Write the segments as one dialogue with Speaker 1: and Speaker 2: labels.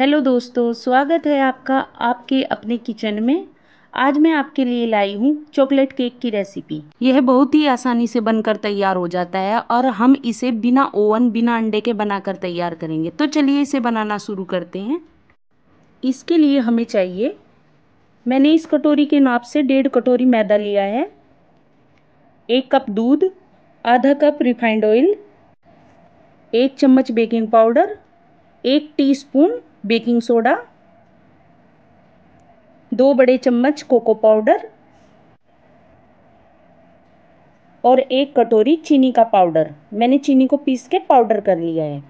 Speaker 1: hello दोस्तों स्वागत है आपका आपके अपने किचन में आज मैं आपके लिए लाई हूँ चॉकलेट केक की रेसिपी यह बहुत ही आसानी से बनकर तैयार हो जाता है और हम इसे बिना ओवन बिना अंडे के बनाकर तैयार करेंगे तो चलिए इसे बनाना शुरू करते हैं इसके लिए हमें चाहिए मैंने इस कटोरी के नाप से डेढ़ कटोरी मैदा लिया है एक कप दूध आधा कप रिफाइंड ऑयल एक चम्मच बेकिंग पाउडर एक टीस्पून बेकिंग सोडा दो बड़े चम्मच कोको पाउडर और एक कटोरी चीनी का पाउडर मैंने चीनी को पीस के पाउडर कर लिया है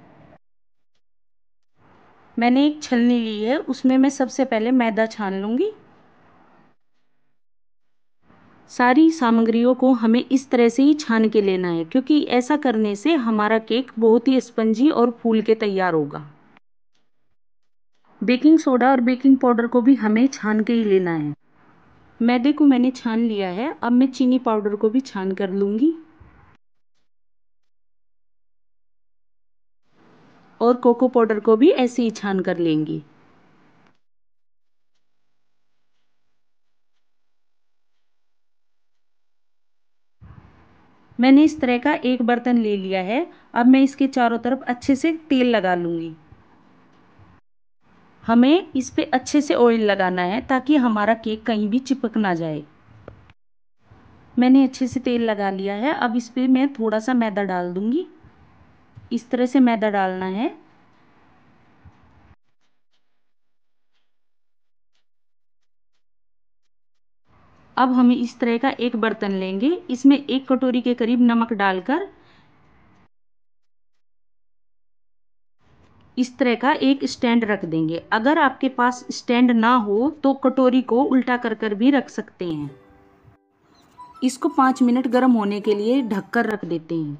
Speaker 1: मैंने एक छलनी ली है उसमें मैं सबसे पहले मैदा छान लूंगी सारी सामग्रियों को हमें इस तरह से ही छान के लेना है क्योंकि ऐसा करने से हमारा केक बहुत ही स्पंजी और फूल के तैयार होगा बेकिंग सोडा और बेकिंग पाउडर को भी हमें छान के ही लेना है मैदे को मैंने छान लिया है अब मैं चीनी पाउडर को भी छान कर लूँगी और कोको पाउडर को भी ऐसे ही छान कर लेंगी मैंने इस तरह का एक बर्तन ले लिया है अब मैं इसके चारों तरफ अच्छे से तेल लगा लूँगी हमें इस पर अच्छे से ऑयल लगाना है ताकि हमारा केक कहीं भी चिपक ना जाए मैंने अच्छे से तेल लगा लिया है अब इस पर मैं थोड़ा सा मैदा डाल दूँगी इस तरह से मैदा डालना है अब हम इस तरह का एक बर्तन लेंगे इसमें एक कटोरी के करीब नमक डालकर इस तरह का एक स्टैंड रख देंगे अगर आपके पास स्टैंड ना हो तो कटोरी को उल्टा कर कर भी रख सकते हैं इसको पाँच मिनट गर्म होने के लिए ढककर रख देते हैं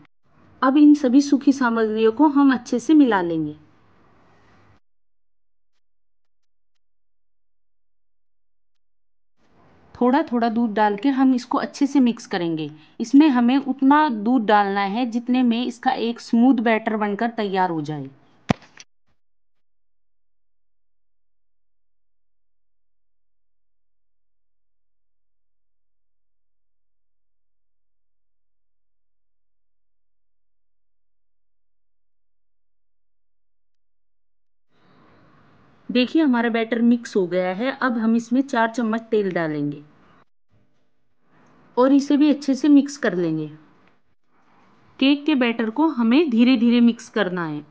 Speaker 1: अब इन सभी सूखी सामग्रियों को हम अच्छे से मिला लेंगे थोड़ा थोड़ा दूध डाल के हम इसको अच्छे से मिक्स करेंगे इसमें हमें उतना दूध डालना है जितने में इसका एक स्मूथ बैटर बनकर तैयार हो जाए देखिए हमारा बैटर मिक्स हो गया है अब हम इसमें चार चम्मच तेल डालेंगे और इसे भी अच्छे से मिक्स कर लेंगे केक के बैटर को हमें धीरे धीरे मिक्स करना है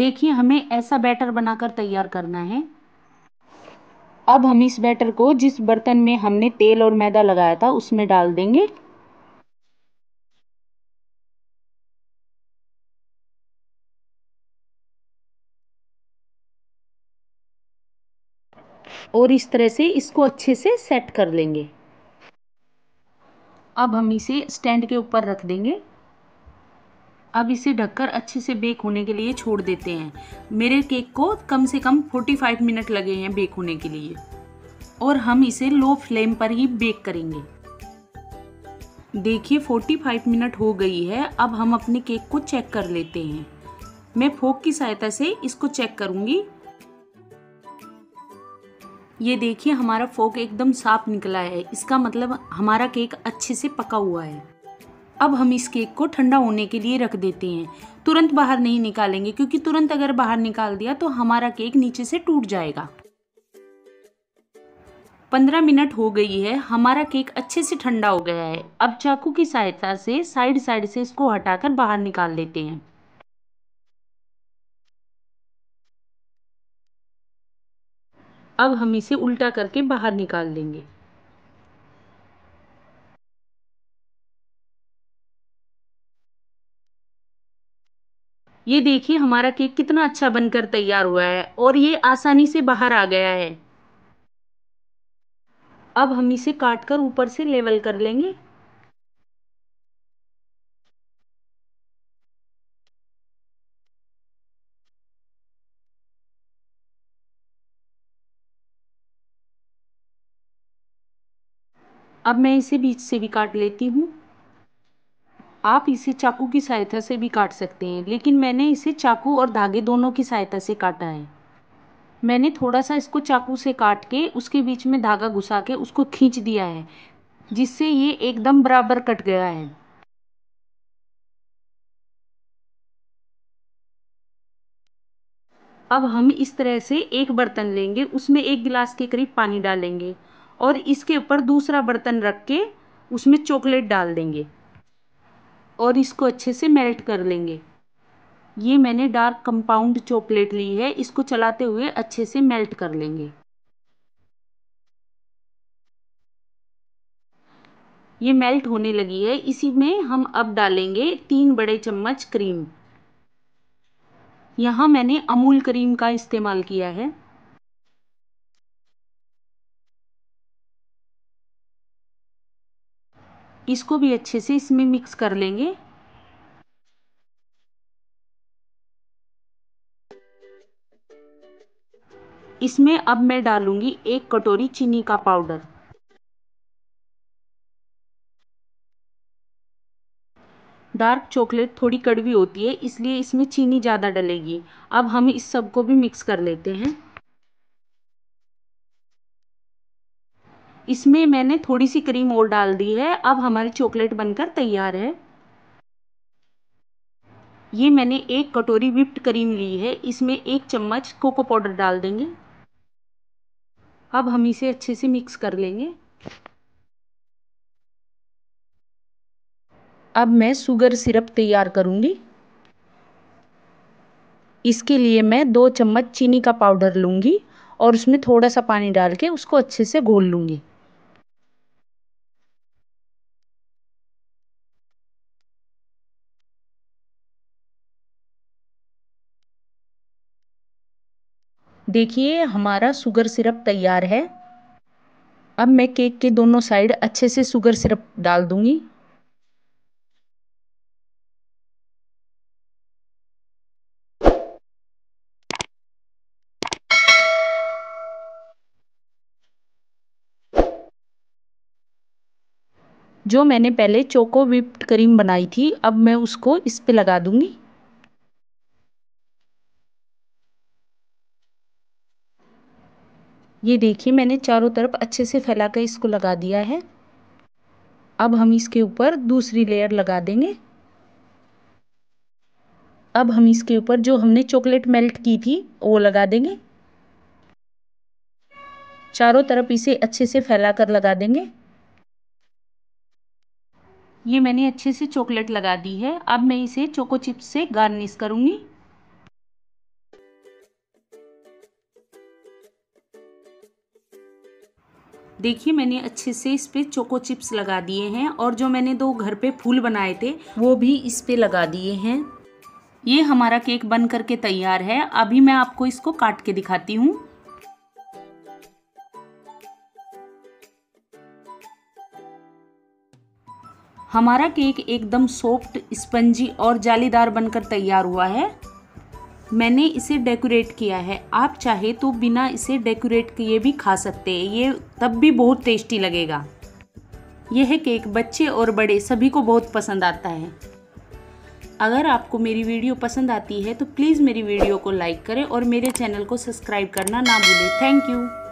Speaker 1: देखिए हमें ऐसा बैटर बनाकर तैयार करना है अब हम इस बैटर को जिस बर्तन में हमने तेल और मैदा लगाया था उसमें डाल देंगे और इस तरह से इसको अच्छे से सेट कर लेंगे अब हम इसे स्टैंड के ऊपर रख देंगे अब इसे ढककर अच्छे से बेक होने के लिए छोड़ देते हैं मेरे केक को कम से कम 45 मिनट लगे हैं बेक होने के लिए और हम इसे लो फ्लेम पर ही बेक करेंगे देखिए 45 मिनट हो गई है अब हम अपने केक को चेक कर लेते हैं मैं फोक की सहायता से इसको चेक करूँगी ये देखिए हमारा फोक एकदम साफ निकला है इसका मतलब हमारा केक अच्छे से पका हुआ है अब हम इस केक को ठंडा होने के लिए रख देते हैं तुरंत बाहर नहीं निकालेंगे क्योंकि तुरंत अगर बाहर निकाल दिया तो हमारा केक नीचे से टूट जाएगा पंद्रह मिनट हो गई है हमारा केक अच्छे से ठंडा हो गया है अब चाकू की सहायता से साइड साइड से इसको हटाकर बाहर निकाल लेते हैं अब हम इसे उल्टा करके बाहर निकाल लेंगे ये देखिए हमारा केक कितना अच्छा बनकर तैयार हुआ है और ये आसानी से बाहर आ गया है अब हम इसे काट कर ऊपर से लेवल कर लेंगे अब मैं इसे बीच से भी काट लेती हूँ आप इसे चाकू की सहायता से भी काट सकते हैं लेकिन मैंने इसे चाकू और धागे दोनों की सहायता से काटा है मैंने थोड़ा सा इसको चाकू से काट के उसके बीच में धागा घुसा के उसको खींच दिया है जिससे ये एकदम बराबर कट गया है अब हम इस तरह से एक बर्तन लेंगे उसमें एक गिलास के करीब पानी डालेंगे और इसके ऊपर दूसरा बर्तन रख के उसमें चॉकलेट डाल देंगे और इसको अच्छे से मेल्ट कर लेंगे ये मैंने डार्क कंपाउंड चॉकलेट ली है इसको चलाते हुए अच्छे से मेल्ट कर लेंगे ये मेल्ट होने लगी है इसी में हम अब डालेंगे तीन बड़े चम्मच क्रीम यहाँ मैंने अमूल क्रीम का इस्तेमाल किया है इसको भी अच्छे से इसमें मिक्स कर लेंगे इसमें अब मैं डालूंगी एक कटोरी चीनी का पाउडर डार्क चॉकलेट थोड़ी कड़वी होती है इसलिए इसमें चीनी ज़्यादा डलेगी अब हम इस सबको भी मिक्स कर लेते हैं इसमें मैंने थोड़ी सी क्रीम और डाल दी है अब हमारी चॉकलेट बनकर तैयार है ये मैंने एक कटोरी विप्ड क्रीम ली है इसमें एक चम्मच कोको पाउडर डाल देंगे अब हम इसे अच्छे से मिक्स कर लेंगे अब मैं शुगर सिरप तैयार करूंगी इसके लिए मैं दो चम्मच चीनी का पाउडर लूंगी और उसमें थोड़ा सा पानी डाल के उसको अच्छे से घोल लूंगी देखिए हमारा शुगर सिरप तैयार है अब मैं केक के दोनों साइड अच्छे से शुगर सिरप डाल दूंगी जो मैंने पहले चोको विप्ड क्रीम बनाई थी अब मैं उसको इस पे लगा दूंगी ये देखिए मैंने चारों तरफ अच्छे से फैला कर इसको लगा दिया है अब हम इसके ऊपर दूसरी लेयर लगा देंगे अब हम इसके ऊपर जो हमने चॉकलेट मेल्ट की थी वो लगा देंगे चारों तरफ इसे अच्छे से फैला कर लगा देंगे ये मैंने अच्छे से चॉकलेट लगा दी है अब मैं इसे चोको चिप्स से गार्निश करूंगी देखिए मैंने अच्छे से इस पर चोको चिप्स लगा दिए हैं और जो मैंने दो घर पे फूल बनाए थे वो भी इस पर लगा दिए हैं ये हमारा केक बन करके तैयार है अभी मैं आपको इसको काट के दिखाती हूँ हमारा केक एकदम सॉफ्ट स्पंजी और जालीदार बनकर तैयार हुआ है मैंने इसे डेकोरेट किया है आप चाहे तो बिना इसे डेकोरेट किए भी खा सकते हैं ये तब भी बहुत टेस्टी लगेगा यह केक बच्चे और बड़े सभी को बहुत पसंद आता है अगर आपको मेरी वीडियो पसंद आती है तो प्लीज़ मेरी वीडियो को लाइक करें और मेरे चैनल को सब्सक्राइब करना ना भूलें थैंक यू